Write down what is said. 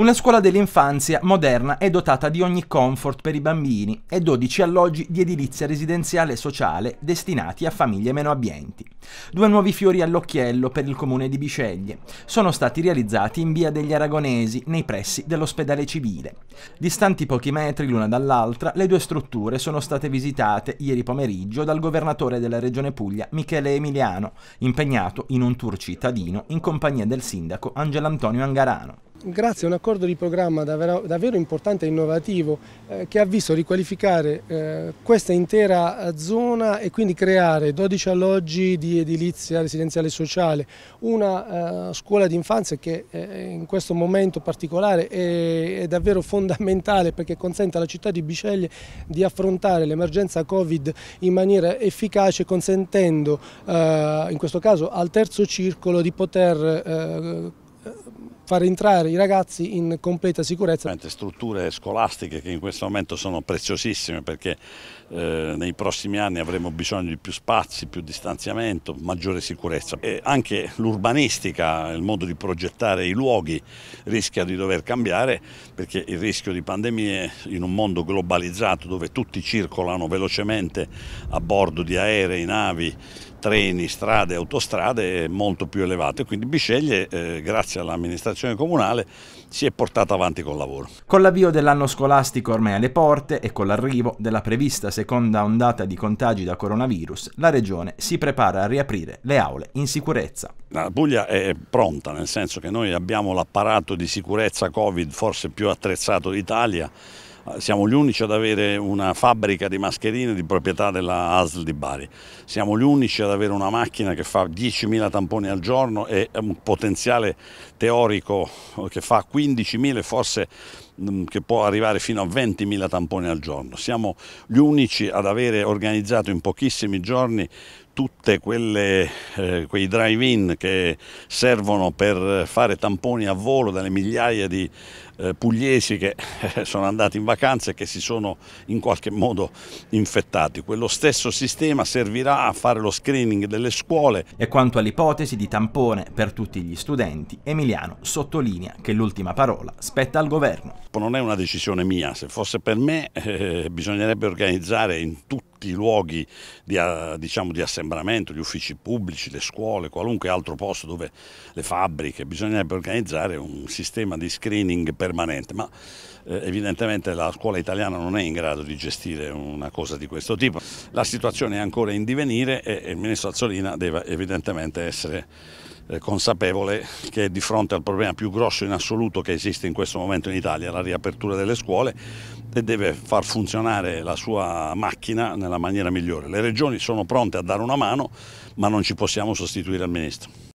Una scuola dell'infanzia moderna è dotata di ogni comfort per i bambini e 12 alloggi di edilizia residenziale e sociale destinati a famiglie meno abbienti. Due nuovi fiori all'occhiello per il comune di Biceglie. Sono stati realizzati in via degli Aragonesi, nei pressi dell'ospedale civile. Distanti pochi metri l'una dall'altra, le due strutture sono state visitate ieri pomeriggio dal governatore della regione Puglia, Michele Emiliano, impegnato in un tour cittadino in compagnia del sindaco Angelo Antonio Angarano grazie a un accordo di programma davvero, davvero importante e innovativo eh, che ha visto riqualificare eh, questa intera eh, zona e quindi creare 12 alloggi di edilizia residenziale sociale, una eh, scuola di infanzia che eh, in questo momento particolare è, è, davvero fondamentale perché consente alla città di Biceglie di affrontare l'emergenza Covid in maniera efficace consentendo eh, in questo caso al terzo circolo di poter far entrare i ragazzi in completa sicurezza. Strutture scolastiche che in questo momento sono preziosissime perché eh, nei prossimi anni avremo bisogno di più spazi, più distanziamento, maggiore sicurezza e anche l'urbanistica, il modo di progettare i luoghi rischia di dover cambiare perché il rischio di pandemie in un mondo globalizzato dove tutti circolano velocemente a bordo di aerei, navi, treni, strade, autostrade molto più elevate. quindi Bisceglie, eh, grazie all'amministrazione comunale, si è portata avanti col lavoro. Con l'avvio dell'anno scolastico ormai alle porte e con l'arrivo della prevista seconda ondata di contagi da coronavirus, la Regione si prepara a riaprire le aule in sicurezza. La Puglia è pronta, nel senso che noi abbiamo l'apparato di sicurezza Covid forse più attrezzato d'Italia, siamo gli unici ad avere una fabbrica di mascherine di proprietà della ASL di Bari, siamo gli unici ad avere una macchina che fa 10.000 tamponi al giorno e un potenziale teorico che fa 15.000 forse mm, che può arrivare fino a 20.000 tamponi al giorno. Siamo gli unici ad avere organizzato in pochissimi giorni tutti eh, quei drive-in che servono per fare tamponi a volo dalle migliaia di eh, pugliesi che eh, sono andati in vacanza e che si sono in qualche modo infettati. Quello stesso sistema servirà a fare lo screening delle scuole. E quanto all'ipotesi di tampone per tutti gli studenti, Emiliano sottolinea che l'ultima parola spetta al governo non è una decisione mia, se fosse per me eh, bisognerebbe organizzare in tutti i luoghi di, a, eh, diciamo, di, assembramento, gli uffici pubblici, le scuole, qualunque altro posto dove le fabbriche, bisognerebbe organizzare un sistema di screening permanente, ma eh, evidentemente la scuola italiana non è in grado di gestire una cosa di questo tipo. La situazione è ancora in divenire e, e il ministro Azzolina deve evidentemente essere eh, consapevole che di fronte al problema più grosso in assoluto che esiste in questo momento in Italia, la riapertura delle scuole, e deve far funzionare la sua macchina nella maniera migliore. Le regioni sono pronte a dare una mano, ma non ci possiamo sostituire al Ministro.